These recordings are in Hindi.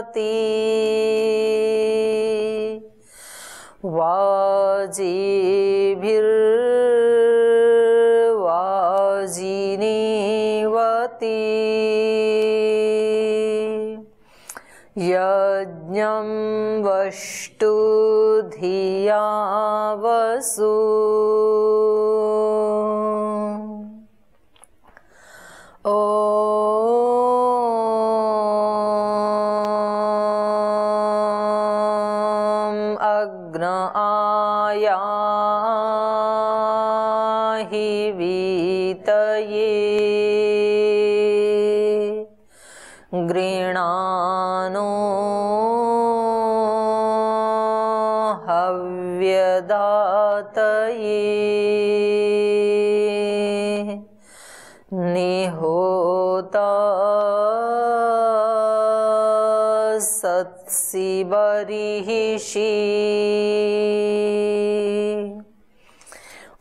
सती वाजीभिर्वाजिनीवती यज्ञं वष्टु धिया वसु बरिहिषि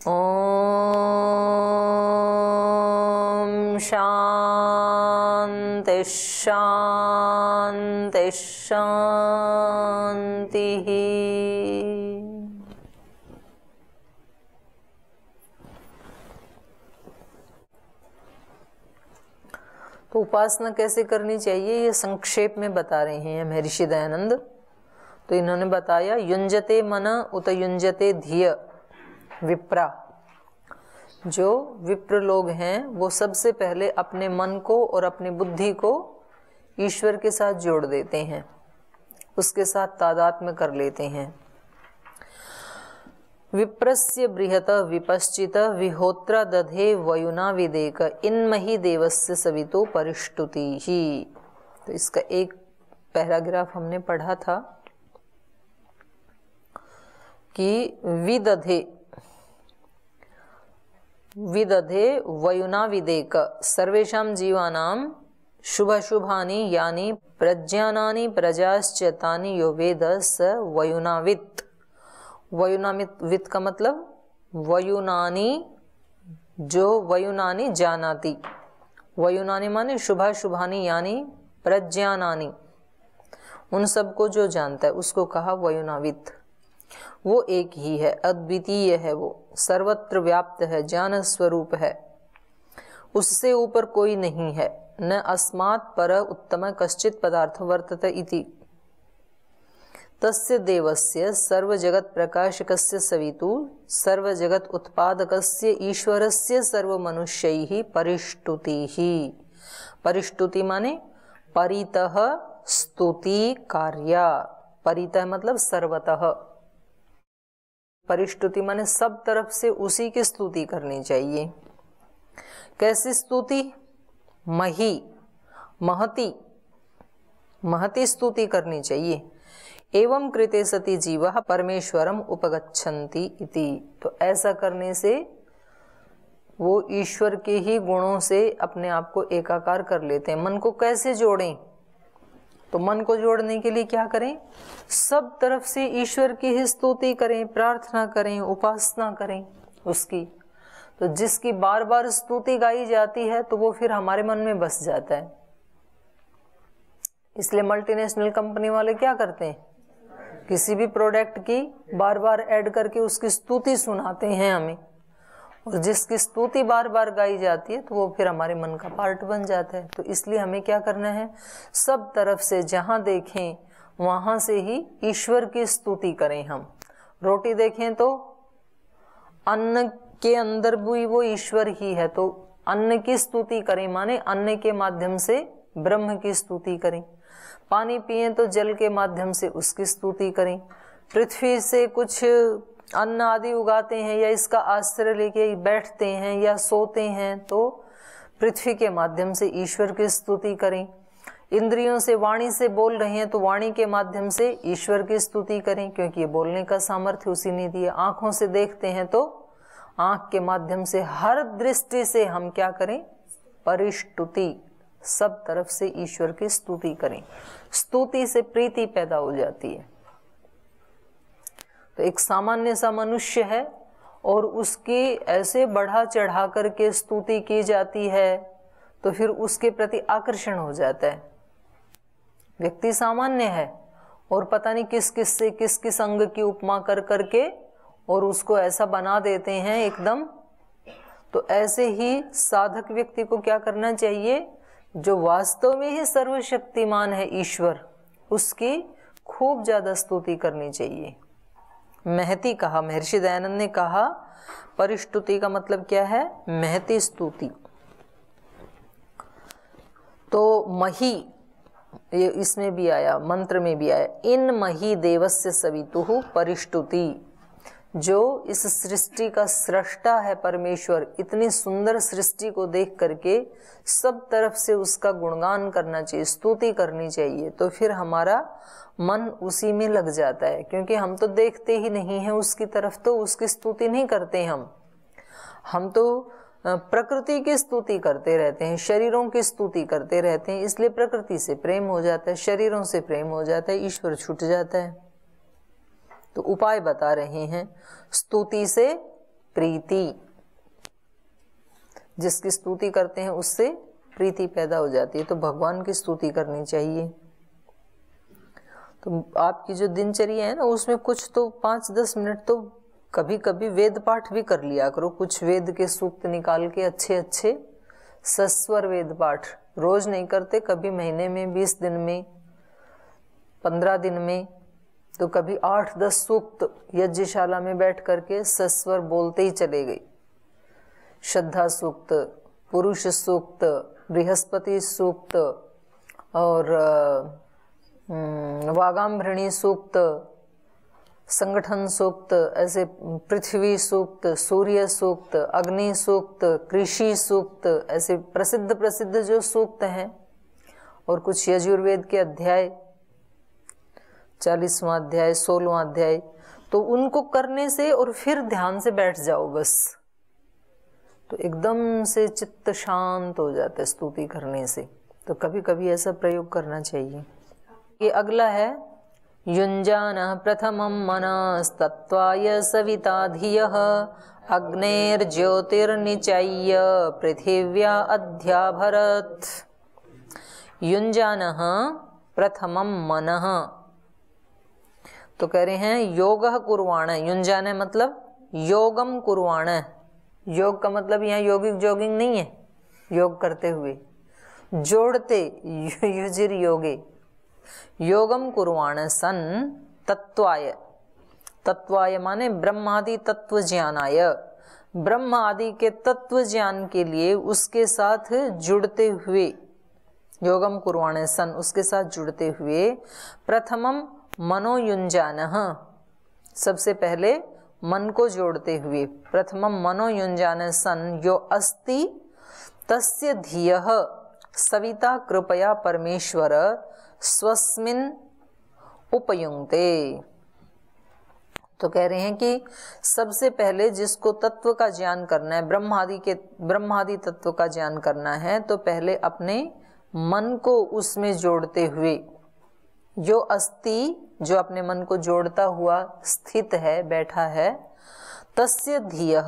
ॐ शान्ति शान्ति शान्तिः तो उपासना कैसे करनी चाहिए ये संक्षेप में बता रहे हैं महर्षि दयानंद तो इन्होंने बताया युंजते मन उत युंजते धिय विप्रा जो विप्र लोग हैं वो सबसे पहले अपने मन को और अपनी बुद्धि को ईश्वर के साथ जोड़ देते हैं उसके साथ तादाद में कर लेते हैं विप्रस्य बृहत विपश्चित विहोत्र दधे वयुना विदेक इनमहि देवस्य सवितो परिष्टुति ही तो इसका एक पैराग्राफ हमने पढ़ा था कि विदधे विदधे वयुना विदेक सर्वेशा जीवानाम शुभ शुभा यानी प्रज्ञा प्रजाश्चता यो वेद स वयुनावित् वयुनामित वित का मतलब वयुनानी जो वयुनानी जानाती वयुनानी माने शुभा शुभानी यानी प्रज्ञानानी उन सबको जो जानता है उसको कहा वयुनावित वो एक ही है अद्वितीय है वो सर्वत्र व्याप्त है ज्ञान स्वरूप है उससे ऊपर कोई नहीं है न अस्मात् पर उत्तम कश्चित पदार्थ वर्तते इति तस्य देवस्य प्रकाशकस्य सवितु सर्वजगत् उत्पादकस्य ईश्वरस्य सर्वमनुष्यैः परिष्टुतिः परिष्टुति माने परितः स्तुति कार्या परितः मतलब सर्वतः परिष्टुति माने सब तरफ से उसी की स्तुति करनी चाहिए कैसी स्तुति मही महती महती स्तुति करनी चाहिए एवं कृते सती जीव परमेश्वरम उपगछन्ति इति तो ऐसा करने से वो ईश्वर के ही गुणों से अपने आप को एकाकार कर लेते हैं मन को कैसे जोड़ें तो मन को जोड़ने के लिए क्या करें सब तरफ से ईश्वर की ही स्तुति करें प्रार्थना करें उपासना करें उसकी तो जिसकी बार बार स्तुति गाई जाती है तो वो फिर हमारे मन में बस जाता है इसलिए मल्टीनेशनल कंपनी वाले क्या करते हैं किसी भी प्रोडक्ट की बार बार ऐड करके उसकी स्तुति सुनाते हैं हमें और जिसकी स्तुति बार बार गाई जाती है तो वो फिर हमारे मन का पार्ट बन जाता है तो इसलिए हमें क्या करना है सब तरफ से जहाँ देखें वहाँ से ही ईश्वर की स्तुति करें हम रोटी देखें तो अन्न के अंदर भी वो ईश्वर ही है तो अन्न की स्तुति करें माने अन्न के माध्यम से ब्रह्म की स्तुति करें पानी पिए तो जल के माध्यम से उसकी स्तुति करें पृथ्वी से कुछ अन्न आदि उगाते हैं या इसका आश्रय लेके बैठते हैं या सोते हैं तो पृथ्वी के माध्यम से ईश्वर की स्तुति करें इंद्रियों से वाणी से बोल रहे हैं तो वाणी के माध्यम से ईश्वर की स्तुति करें क्योंकि ये बोलने का सामर्थ्य उसी ने दिया आंखों से देखते हैं तो आंख के माध्यम से हर दृष्टि से हम क्या करें परिष्टुति सब तरफ से ईश्वर की स्तुति करें स्तुति से प्रीति पैदा हो जाती है तो एक सामान्य सा मनुष्य है और उसकी ऐसे बढ़ा चढ़ा करके स्तुति की जाती है तो फिर उसके प्रति आकर्षण हो जाता है व्यक्ति सामान्य है और पता नहीं किस किस से किस किस अंग की उपमा कर करके और उसको ऐसा बना देते हैं एकदम तो ऐसे ही साधक व्यक्ति को क्या करना चाहिए जो वास्तव में ही सर्वशक्तिमान है ईश्वर उसकी खूब ज़्यादा स्तुति करनी चाहिए महती कहा महर्षि दयानंद ने कहा परिस्तुति का मतलब क्या है महती स्तुति तो मही ये इसमें भी आया मंत्र में भी आया इन मही देवस्य सवितु परिष्टुति जो इस सृष्टि का सृष्टा है परमेश्वर इतनी सुंदर सृष्टि को देख करके सब तरफ से उसका गुणगान करना चाहिए स्तुति करनी चाहिए तो फिर हमारा मन उसी में लग जाता है क्योंकि हम तो देखते ही नहीं हैं उसकी तरफ तो उसकी स्तुति नहीं करते हम हम तो प्रकृति की स्तुति करते रहते हैं शरीरों की स्तुति करते रहते हैं इसलिए प्रकृति से प्रेम हो जाता है शरीरों से प्रेम हो जाता है ईश्वर छूट जाता है तो उपाय बता रहे हैं स्तुति से प्रीति जिसकी स्तुति करते हैं उससे प्रीति पैदा हो जाती है तो भगवान की स्तुति करनी चाहिए तो आपकी जो दिनचर्या है ना उसमें कुछ तो पांच दस मिनट तो कभी कभी वेद पाठ भी कर लिया करो कुछ वेद के सूक्त निकाल के अच्छे अच्छे सस्वर वेद पाठ रोज नहीं करते कभी महीने में बीस दिन में पंद्रह दिन में तो कभी आठ दस सूक्त यज्ञशाला में बैठ करके सस्वर बोलते ही चले गई श्रद्धा सूक्त पुरुष सूक्त बृहस्पति सूक्त और वागाम्भृणी सूक्त संगठन सूक्त ऐसे पृथ्वी सूक्त सूर्य सूक्त अग्नि सूक्त कृषि सूक्त ऐसे प्रसिद्ध प्रसिद्ध जो सूक्त हैं और कुछ यजुर्वेद के अध्याय चालीसवां अध्याय सोलवा अध्याय तो उनको करने से और फिर ध्यान से बैठ जाओ बस तो एकदम से चित्त शांत हो जाता है स्तुति करने से तो कभी कभी ऐसा प्रयोग करना चाहिए ये अगला है युंजान प्रथम मनस्तत्वाय सविता धीय अग्नेर्ज्योतिर्निचय्य पृथिव्या अध्या भरत युंजान प्रथम मन तो कह रहे हैं योग कुरवाण युंजान मतलब योगम कुरवाण योग का मतलब यहाँ योगिक जोगिंग नहीं है योग करते हुए जोड़ते युजिर योगे योगम कुरवाण सन तत्वाय तत्वाय माने ब्रह्मादि तत्व ज्ञानाय ब्रह्म आदि के तत्व ज्ञान के लिए उसके साथ जुड़ते हुए योगम कुरवाण सन उसके साथ जुड़ते हुए प्रथमम मनोयुंजान सबसे पहले मन को जोड़ते हुए प्रथम मनोयुंजान सन यो अस्ति तस्य धीय सविता कृपया परमेश्वर स्वस्मिन उपयुंगते तो कह रहे हैं कि सबसे पहले जिसको तत्व का ज्ञान करना है ब्रह्मादि के ब्रह्मादि तत्व का ज्ञान करना है तो पहले अपने मन को उसमें जोड़ते हुए जो अस्ति जो अपने मन को जोड़ता हुआ स्थित है बैठा है तस्य धीय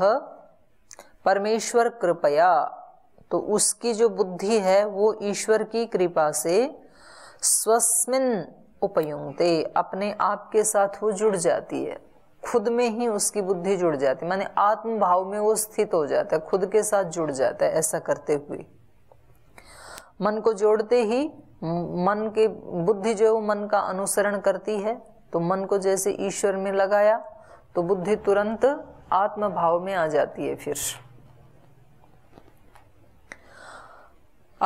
परमेश्वर कृपया तो उसकी जो बुद्धि है वो ईश्वर की कृपा से स्वस्मिन उपयुंगते अपने आप के साथ वो जुड़ जाती है खुद में ही उसकी बुद्धि जुड़ जाती है माने आत्मभाव में वो स्थित हो जाता है खुद के साथ जुड़ जाता है ऐसा करते हुए मन को जोड़ते ही मन के बुद्धि जो मन का अनुसरण करती है तो मन को जैसे ईश्वर में लगाया तो बुद्धि तुरंत आत्म भाव में आ जाती है फिर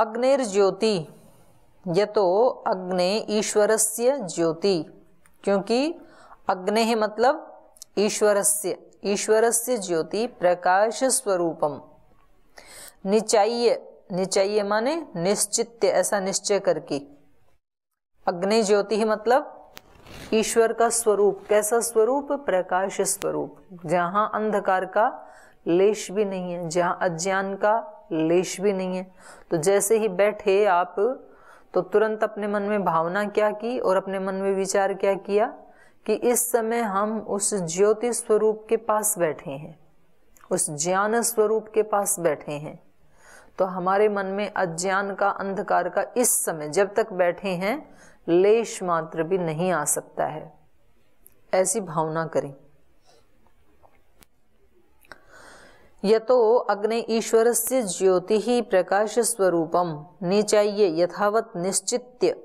अग्नेर ज्योति अग्ने ईश्वर से ज्योति क्योंकि अग्ने मतलब ईश्वर से ईश्वर से ज्योति प्रकाश स्वरूपम निचाइय निचाइये माने निश्चित ऐसा निश्चय करके अग्नि ज्योति ही मतलब ईश्वर का स्वरूप कैसा स्वरूप प्रकाश स्वरूप जहां अंधकार का लेश भी नहीं है जहां अज्ञान का लेश भी नहीं है तो जैसे ही बैठे आप तो तुरंत अपने मन में भावना क्या की और अपने मन में विचार क्या किया कि इस समय हम उस ज्योति स्वरूप के पास बैठे हैं उस ज्ञान स्वरूप के पास बैठे हैं तो हमारे मन में अज्ञान का अंधकार का इस समय जब तक बैठे हैं लेश मात्र भी नहीं आ सकता है ऐसी भावना करें यतो अग्नि ईश्वर से ज्योति ही प्रकाश स्वरूपम निचाइये यथावत निश्चित्य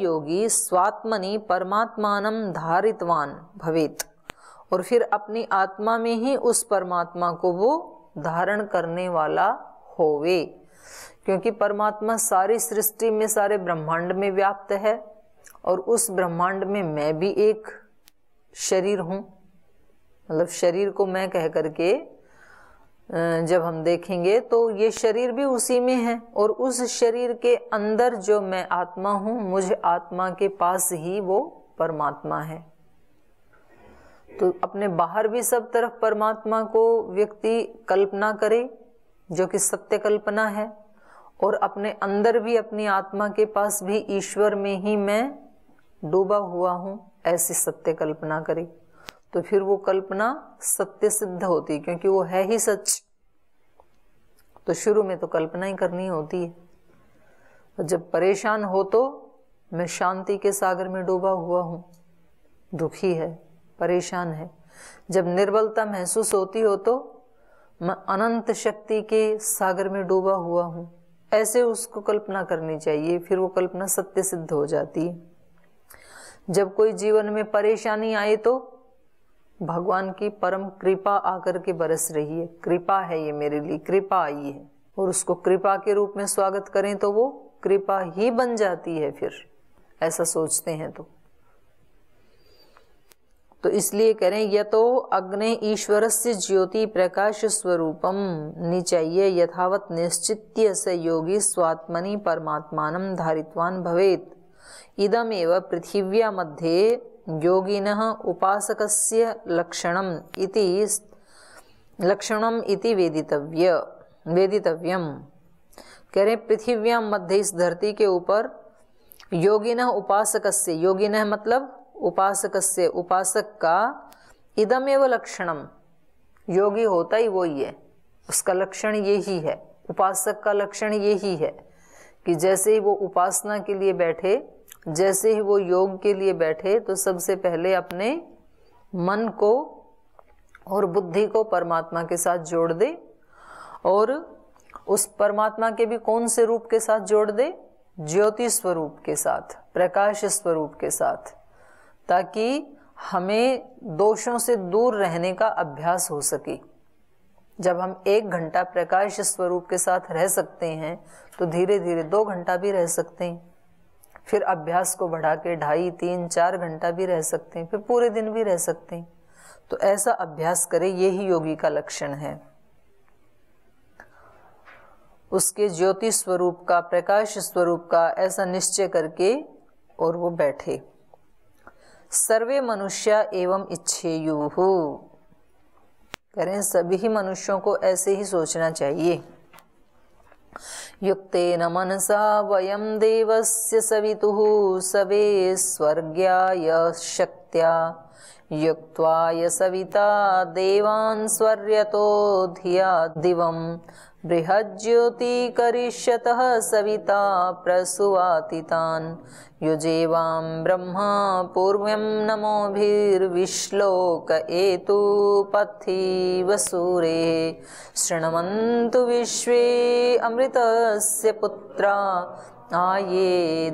योगी स्वात्मनि परमात्मान धारितवान भवेत और फिर अपनी आत्मा में ही उस परमात्मा को वो धारण करने वाला होवे क्योंकि परमात्मा सारी सृष्टि में सारे ब्रह्मांड में व्याप्त है और उस ब्रह्मांड में मैं भी एक शरीर हूं मतलब शरीर को मैं कह करके जब हम देखेंगे तो ये शरीर भी उसी में है और उस शरीर के अंदर जो मैं आत्मा हूं मुझे आत्मा के पास ही वो परमात्मा है तो अपने बाहर भी सब तरफ परमात्मा को व्यक्ति कल्पना करे जो कि सत्य कल्पना है और अपने अंदर भी अपनी आत्मा के पास भी ईश्वर में ही मैं डूबा हुआ हूं ऐसी सत्य कल्पना करी तो फिर वो कल्पना सत्य सिद्ध होती क्योंकि वो है ही सच तो शुरू में तो कल्पना ही करनी होती है जब परेशान हो तो मैं शांति के सागर में डूबा हुआ हूं दुखी है परेशान है जब निर्बलता महसूस होती हो तो मैं अनंत शक्ति के सागर में डूबा हुआ हूँ ऐसे उसको कल्पना करनी चाहिए फिर वो कल्पना सत्य सिद्ध हो जाती है जब कोई जीवन में परेशानी आए तो भगवान की परम कृपा आकर के बरस रही है कृपा है ये मेरे लिए कृपा आई है और उसको कृपा के रूप में स्वागत करें तो वो कृपा ही बन जाती है फिर ऐसा सोचते हैं तो तो इसलिए रहे हैं यथो अग्नि ईश्वर से ज्योति प्रकाश स्वरूपम निचये यथावत निश्चित से योगी स्वात्मनि परमात्मा धारितवान भवेत इदमेव पृथिव्या मध्ये योगिन उपासक लक्षण लक्षण इति वेदितव्य वेदितव्यम कह रहे पृथिव्या मध्य इस धरती के ऊपर योगिन उपासक योगिन मतलब उपासक से उपासक का इदमेव लक्षणम योगी होता ही वो ही है उसका लक्षण यही है उपासक का लक्षण यही है कि जैसे ही वो उपासना के लिए बैठे जैसे ही वो योग के लिए बैठे तो सबसे पहले अपने मन को और बुद्धि को परमात्मा के साथ जोड़ दे और उस परमात्मा के भी कौन से रूप के साथ जोड़ दे ज्योति स्वरूप के साथ प्रकाश स्वरूप के साथ ताकि हमें दोषों से दूर रहने का अभ्यास हो सके जब हम एक घंटा प्रकाश स्वरूप के साथ रह सकते हैं तो धीरे धीरे दो घंटा भी रह सकते हैं फिर अभ्यास को बढ़ा के ढाई तीन चार घंटा भी रह सकते हैं फिर पूरे दिन भी रह सकते हैं तो ऐसा अभ्यास करें यही योगी का लक्षण है उसके ज्योति स्वरूप का प्रकाश स्वरूप का ऐसा निश्चय करके और वो बैठे सर्वे मनुष्य एवं इच्छेयु कह रहे हैं सभी मनुष्यों को ऐसे ही सोचना चाहिए युक्ते न मनसा वयम देवस्य सवितु सवे स्वर्गया शक्त्या युक्त सविता देवान् स्वर्यतो धिया दिवम करिष्यत सविता प्रसुवातितान् युजेवां ब्रह्मा नमो भीर्विश्लोक एतु पथिव सूरे शृण्वन्तु विश्वे अमृतस्य पुत्रा आये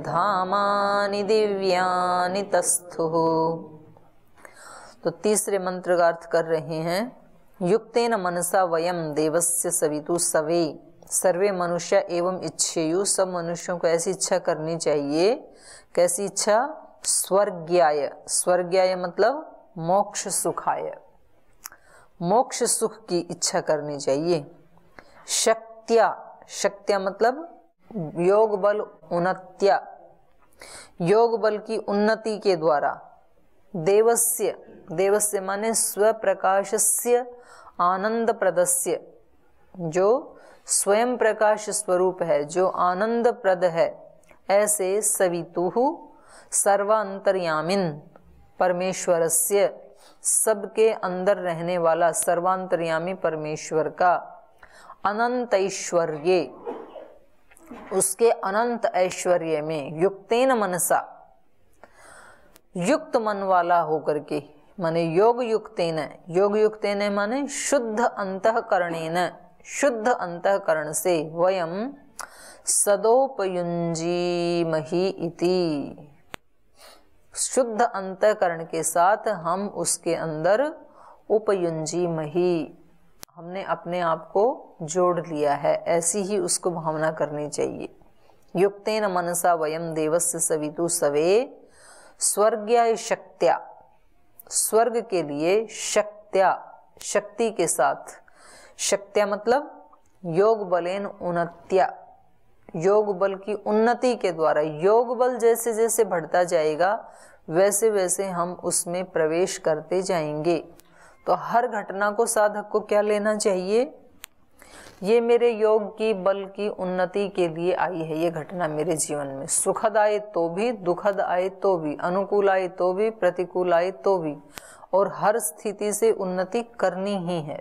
धामानि दिव्यानि तस्थुः तो तीसरे मंत्र का अर्थ कर रहे हैं युक्तेन मनसा वयम देवस्य सवितु सवे सर्वे मनुष्य एवं इच्छेयु सब मनुष्यों को ऐसी इच्छा करनी चाहिए कैसी इच्छा स्वर्ग्याय स्वर्ग्याय मतलब मोक्ष सुखाय मोक्ष सुख की इच्छा करनी चाहिए शक्तिया शक्तिया मतलब योग बल उन्नत्या योग बल की उन्नति के द्वारा देवस्य देवस्य माने स्वप्रकाशस्य आनंद प्रदस्य जो स्वयं प्रकाश स्वरूप है जो आनंद प्रद है ऐसे सवितु सर्वांतरयामिन परमेश्वर से सबके अंदर रहने वाला सर्वांतरयामी परमेश्वर का अनंत ऐश्वर्य उसके अनंत ऐश्वर्य में युक्तेन मनसा युक्त मन वाला होकर के माने योग युक्तेन योग युक्तेन माने शुद्ध अंतकरणेन शुद्ध अंतकरण से वयम मही इति शुद्ध अंतकरण के साथ हम उसके अंदर उपयुंजी मही हमने अपने आप को जोड़ लिया है ऐसी ही उसको भावना करनी चाहिए युक्तेन मनसा वयम देवस्य सवितु सवे स्वर्गीय शक्त्या स्वर्ग के लिए शक्त्या शक्ति के साथ शक्त्या मतलब योग बलेन उन्नत्या योग बल की उन्नति के द्वारा योग बल जैसे जैसे बढ़ता जाएगा वैसे वैसे हम उसमें प्रवेश करते जाएंगे तो हर घटना को साधक को क्या लेना चाहिए ये मेरे योग की बल की उन्नति के लिए आई है ये घटना मेरे जीवन में सुखद आए तो भी दुखद आए तो भी अनुकूल आए तो भी प्रतिकूल आए तो भी और हर स्थिति से उन्नति करनी ही है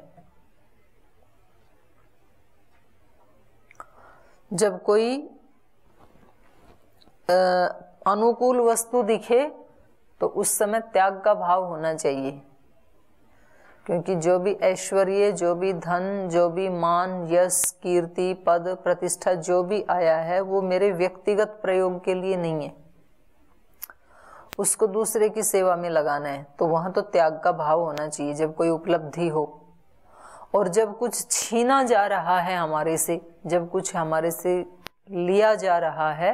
जब कोई अनुकूल वस्तु दिखे तो उस समय त्याग का भाव होना चाहिए क्योंकि जो भी ऐश्वर्य जो भी धन जो भी मान यश कीर्ति पद प्रतिष्ठा जो भी आया है वो मेरे व्यक्तिगत प्रयोग के लिए नहीं है उसको दूसरे की सेवा में लगाना है तो वहां तो त्याग का भाव होना चाहिए जब कोई उपलब्धि हो और जब कुछ छीना जा रहा है हमारे से जब कुछ हमारे से लिया जा रहा है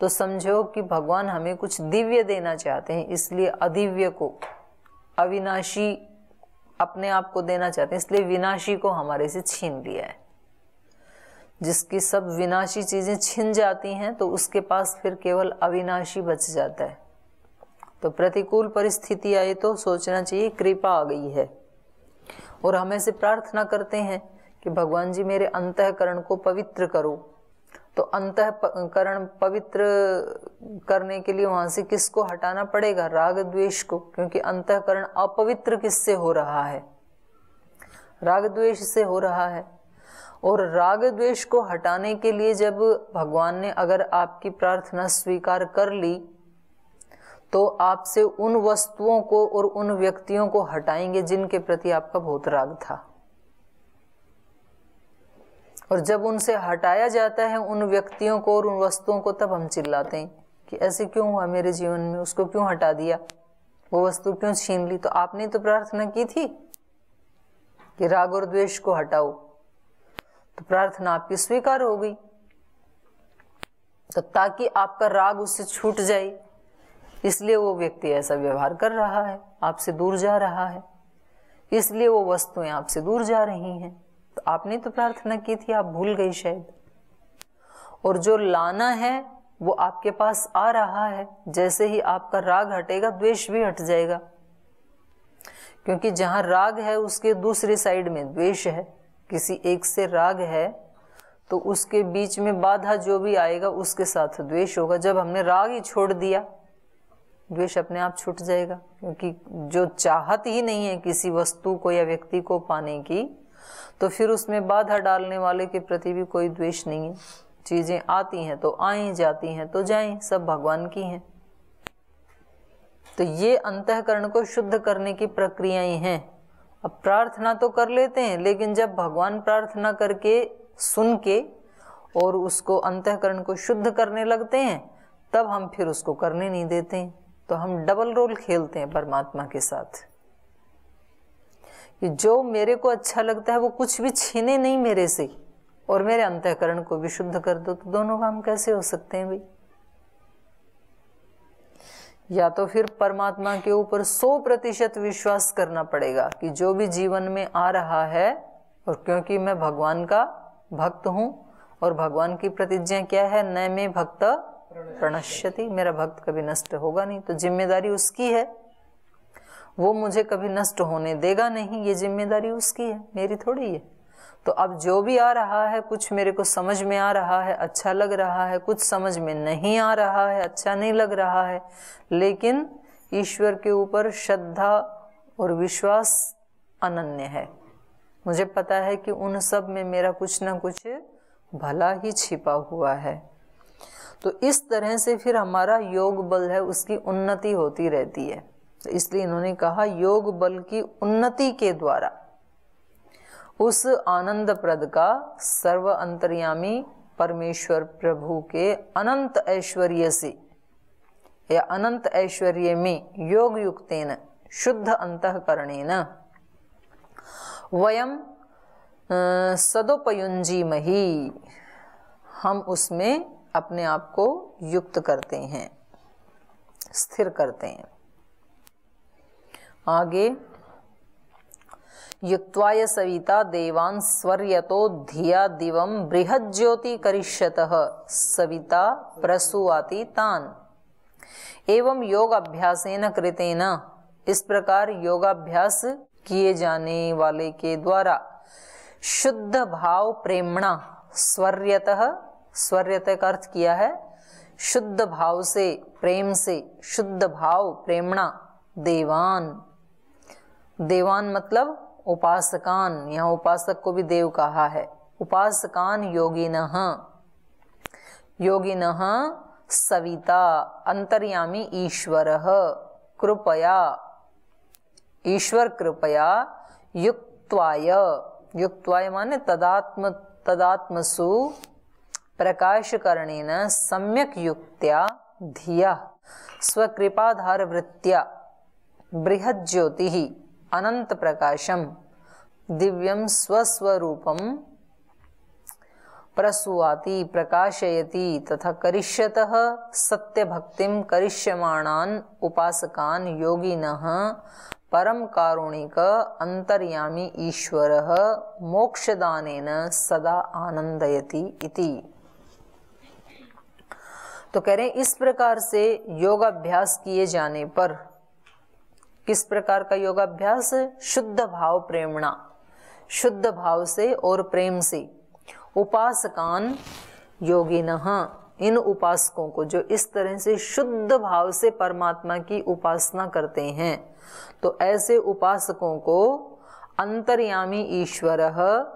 तो समझो कि भगवान हमें कुछ दिव्य देना चाहते हैं इसलिए अदिव्य को अविनाशी अपने आप को देना चाहते हैं इसलिए विनाशी को हमारे से छीन लिया है जिसकी सब विनाशी चीज़ें छिन जाती हैं तो उसके पास फिर केवल अविनाशी बच जाता है तो प्रतिकूल परिस्थिति आई तो सोचना चाहिए कृपा आ गई है और हम ऐसे प्रार्थना करते हैं कि भगवान जी मेरे अंतकरण को पवित्र करो तो अंत करण पवित्र करने के लिए वहां से किसको हटाना पड़ेगा राग द्वेष को क्योंकि अंतकरण अपवित्र किससे हो रहा है राग द्वेष से हो रहा है और राग द्वेष को हटाने के लिए जब भगवान ने अगर आपकी प्रार्थना स्वीकार कर ली तो आपसे उन वस्तुओं को और उन व्यक्तियों को हटाएंगे जिनके प्रति आपका बहुत राग था और जब उनसे हटाया जाता है उन व्यक्तियों को और उन वस्तुओं को तब हम चिल्लाते हैं कि ऐसे क्यों हुआ मेरे जीवन में उसको क्यों हटा दिया वो वस्तु क्यों छीन ली तो आपने तो प्रार्थना की थी कि राग और द्वेष को हटाओ तो प्रार्थना आपकी स्वीकार हो गई तो ताकि आपका राग उससे छूट जाए इसलिए वो व्यक्ति ऐसा व्यवहार कर रहा है आपसे दूर जा रहा है इसलिए वो वस्तुएं आपसे दूर जा रही हैं आपने तो प्रार्थना की थी आप भूल गई शायद और जो लाना है वो आपके पास आ रहा है जैसे ही आपका राग हटेगा द्वेष भी हट जाएगा क्योंकि जहां राग है उसके दूसरी साइड में द्वेष है किसी एक से राग है तो उसके बीच में बाधा जो भी आएगा उसके साथ द्वेष होगा जब हमने राग ही छोड़ दिया द्वेष अपने आप छूट जाएगा क्योंकि जो चाहत ही नहीं है किसी वस्तु को या व्यक्ति को पाने की तो फिर उसमें बाधा डालने वाले के प्रति भी कोई द्वेष नहीं है चीज़ें आती हैं तो आई जाती हैं तो जाए सब भगवान की हैं तो ये अंतकरण को शुद्ध करने की प्रक्रियाएं हैं अब प्रार्थना तो कर लेते हैं लेकिन जब भगवान प्रार्थना करके सुन के और उसको अंतकरण को शुद्ध करने लगते हैं तब हम फिर उसको करने नहीं देते तो हम डबल रोल खेलते हैं परमात्मा के साथ जो मेरे को अच्छा लगता है वो कुछ भी छीने नहीं मेरे से और मेरे अंतकरण को भी शुद्ध कर दो तो दोनों काम कैसे हो सकते हैं भाई या तो फिर परमात्मा के ऊपर 100 प्रतिशत विश्वास करना पड़ेगा कि जो भी जीवन में आ रहा है और क्योंकि मैं भगवान का भक्त हूं और भगवान की प्रतिज्ञा क्या है न में भक्त प्रणश्यति मेरा भक्त कभी नष्ट होगा नहीं तो जिम्मेदारी उसकी है वो मुझे कभी नष्ट होने देगा नहीं ये जिम्मेदारी उसकी है मेरी थोड़ी है तो अब जो भी आ रहा है कुछ मेरे को समझ में आ रहा है अच्छा लग रहा है कुछ समझ में नहीं आ रहा है अच्छा नहीं लग रहा है लेकिन ईश्वर के ऊपर श्रद्धा और विश्वास अनन्य है मुझे पता है कि उन सब में मेरा कुछ ना कुछ भला ही छिपा हुआ है तो इस तरह से फिर हमारा योग बल है उसकी उन्नति होती रहती है तो इसलिए इन्होंने कहा योग बल की उन्नति के द्वारा उस आनंद प्रद का सर्व अंतर्यामी परमेश्वर प्रभु के अनंत ऐश्वर्य से या अनंत ऐश्वर्य में योग युक्तेन शुद्ध अंतकरणेन वयम सदोपयुंजी मही हम उसमें अपने आप को युक्त करते हैं स्थिर करते हैं आगे युक्वाय सविता देवान स्वर्यतो धिया दिव बृहज्योति करिष्यत सविता प्रसुवाति तान एवं योग अभ्यासेन कृतेन इस प्रकार योगाभ्यास किए जाने वाले के द्वारा शुद्ध भाव प्रेमणा स्वर्यत स्वर्यतः का अर्थ किया है शुद्ध भाव से प्रेम से शुद्ध भाव प्रेमणा देवान देवान मतलब उपासकान यहाँ उपासक को भी देव कहा है उपासकान योगी न योगी न सविता अंतर्यामी ईश्वर कृपया ईश्वर कृपया युक्तवाय युक्तवाय माने तदात्म तदात्मसु प्रकाश न सम्यक युक्त्या धिया स्वकृपाधार वृत्या बृहद ज्योति अनंत प्रकाशम दिव्यम स्वस्वरूपम प्रसुवाति प्रकाशयति तथा करिष्यत सत्य भक्ति करिष्यमाणान उपासकान योगिन परम कारुणिक अंतर्यामी ईश्वर मोक्षदान सदा आनंदयति इति तो कह रहे हैं इस प्रकार से योगाभ्यास किए जाने पर किस प्रकार का योगाभ्यास शुद्ध भाव प्रेमणा शुद्ध भाव से और प्रेम से उपासकान योगिन इन उपासकों को जो इस तरह से शुद्ध भाव से परमात्मा की उपासना करते हैं तो ऐसे उपासकों को अंतर्यामी ईश्वर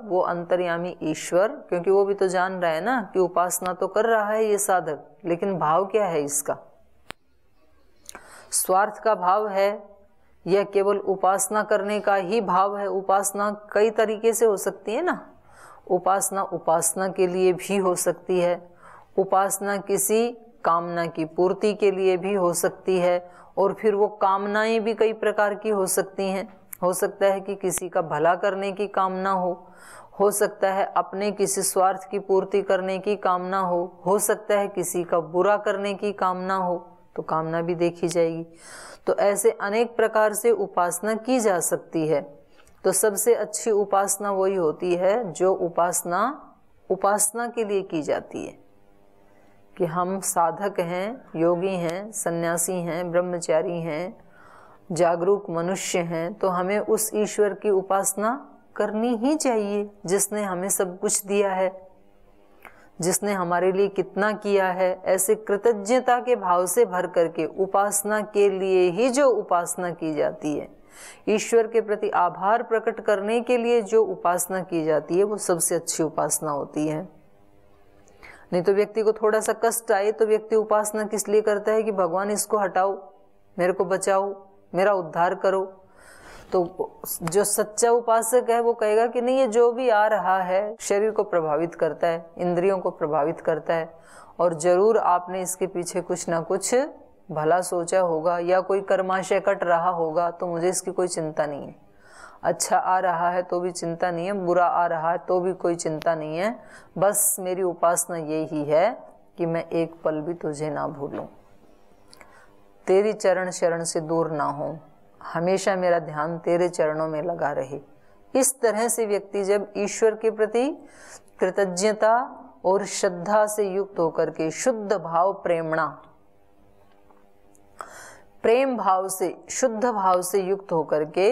वो अंतर्यामी ईश्वर क्योंकि वो भी तो जान रहा है ना कि उपासना तो कर रहा है ये साधक लेकिन भाव क्या है इसका स्वार्थ का भाव है यह केवल उपासना करने का ही भाव है उपासना कई तरीके से हो सकती है ना उपासना उपासना के लिए भी हो सकती है उपासना किसी कामना की पूर्ति के लिए भी हो सकती है और फिर वो कामनाएं भी कई प्रकार की हो सकती हैं हो सकता है कि किसी का भला करने की कामना हो हो सकता है अपने किसी स्वार्थ की पूर्ति करने की कामना हो हो सकता है किसी का बुरा करने की कामना हो तो कामना भी देखी जाएगी तो ऐसे अनेक प्रकार से उपासना की जा सकती है तो सबसे अच्छी उपासना वही होती है जो उपासना उपासना के लिए की जाती है कि हम साधक हैं योगी हैं सन्यासी हैं ब्रह्मचारी हैं जागरूक मनुष्य हैं तो हमें उस ईश्वर की उपासना करनी ही चाहिए जिसने हमें सब कुछ दिया है जिसने हमारे लिए कितना किया है ऐसे कृतज्ञता के भाव से भर करके उपासना के लिए ही जो उपासना की जाती है ईश्वर के प्रति आभार प्रकट करने के लिए जो उपासना की जाती है वो सबसे अच्छी उपासना होती है नहीं तो व्यक्ति को थोड़ा सा कष्ट आए तो व्यक्ति उपासना किस लिए करता है कि भगवान इसको हटाओ मेरे को बचाओ मेरा उद्धार करो तो जो सच्चा उपासक है वो कहेगा कि नहीं ये जो भी आ रहा है शरीर को प्रभावित करता है इंद्रियों को प्रभावित करता है और जरूर आपने इसके पीछे कुछ ना कुछ भला सोचा होगा या कोई कर्माशय कट रहा होगा तो मुझे इसकी कोई चिंता नहीं है अच्छा आ रहा है तो भी चिंता नहीं है बुरा आ रहा है तो भी कोई चिंता नहीं है बस मेरी उपासना यही है कि मैं एक पल भी तुझे ना भूलूं तेरी चरण शरण से दूर ना हूं हमेशा मेरा ध्यान तेरे चरणों में लगा रहे इस तरह से व्यक्ति जब ईश्वर के प्रति कृतज्ञता और श्रद्धा से युक्त होकर के शुद्ध भाव प्रेमणा प्रेम भाव से शुद्ध भाव से युक्त होकर के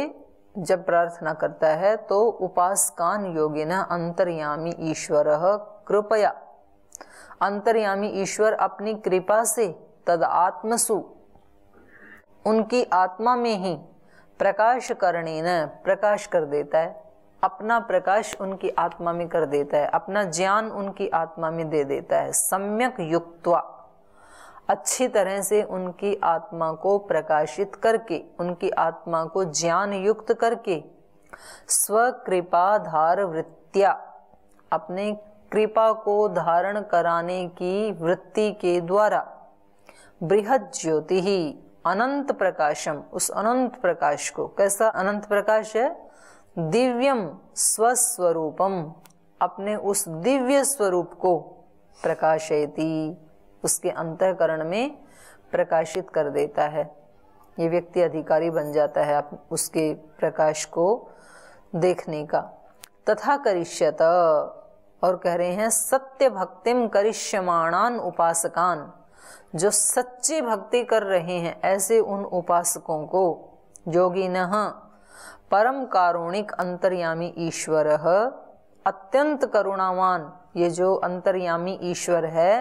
जब प्रार्थना करता है तो उपासकान न अंतर्यामी ईश्वर कृपया अंतर्यामी ईश्वर अपनी कृपा से तद आत्मसु उनकी आत्मा में ही प्रकाश करने न प्रकाश कर देता है अपना प्रकाश उनकी आत्मा में कर देता है अपना ज्ञान उनकी आत्मा में दे देता है सम्यक युक्तवा अच्छी तरह से उनकी आत्मा को प्रकाशित करके उनकी आत्मा को ज्ञान युक्त करके स्वकृपाधार वृत्तिया अपने कृपा को धारण कराने की वृत्ति के द्वारा बृहद ज्योति ही अनंत प्रकाशम उस अनंत प्रकाश को कैसा अनंत प्रकाश है दिव्यम स्वस्वरूपम अपने उस दिव्य स्वरूप को प्रकाशयती उसके अंतकरण में प्रकाशित कर देता है ये व्यक्ति अधिकारी बन जाता है आप उसके प्रकाश को देखने का तथा करिष्यत और कह रहे हैं सत्य भक्तिम करिष्यमाणान उपासकान जो सच्ची भक्ति कर रहे हैं ऐसे उन उपासकों को योगी न परम कारुणिक अंतर्यामी ईश्वर अत्यंत करुणावान ये जो अंतर्यामी ईश्वर है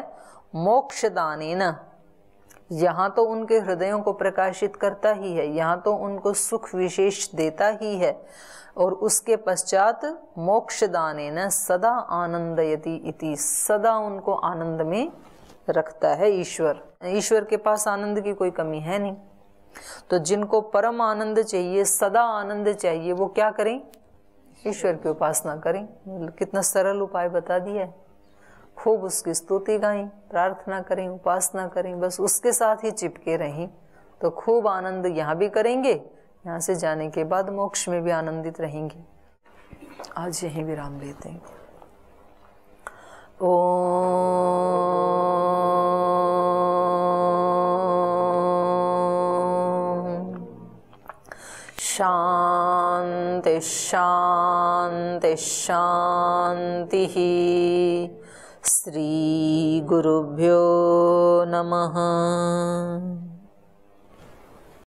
मोक्ष दाने न यहाँ तो उनके हृदयों को प्रकाशित करता ही है यहाँ तो उनको सुख विशेष देता ही है और उसके पश्चात मोक्ष दाने न सदा आनंदयति इति सदा उनको आनंद में रखता है ईश्वर ईश्वर के पास आनंद की कोई कमी है नहीं तो जिनको परम आनंद चाहिए सदा आनंद चाहिए वो क्या करें ईश्वर की उपासना करें कितना सरल उपाय बता दिया है खूब उसकी स्तुति गाएं प्रार्थना करें उपासना करें बस उसके साथ ही चिपके रहें तो खूब आनंद यहाँ भी करेंगे यहाँ से जाने के बाद मोक्ष में भी आनंदित रहेंगे आज यहीं विराम लेते हैं शांति शांति शांति श्री गुरुभ्यो नमः